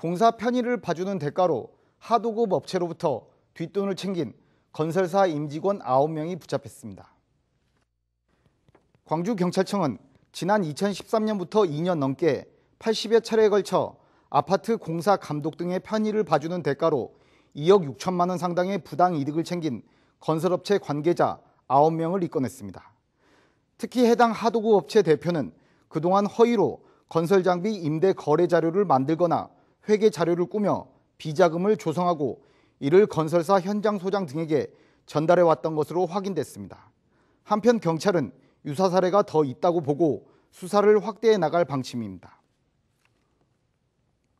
공사 편의를 봐주는 대가로 하도급 업체로부터 뒷돈을 챙긴 건설사 임직원 9명이 붙잡혔습니다. 광주경찰청은 지난 2013년부터 2년 넘게 80여 차례에 걸쳐 아파트 공사 감독 등의 편의를 봐주는 대가로 2억 6천만 원 상당의 부당 이득을 챙긴 건설업체 관계자 9명을 입건했습니다. 특히 해당 하도급 업체 대표는 그동안 허위로 건설 장비 임대 거래 자료를 만들거나 회계 자료를 꾸며 비자금을 조성하고 이를 건설사 현장 소장 등에게 전달해 왔던 것으로 확인됐습니다. 한편 경찰은 유사 사례가 더 있다고 보고 수사를 확대해 나갈 방침입니다.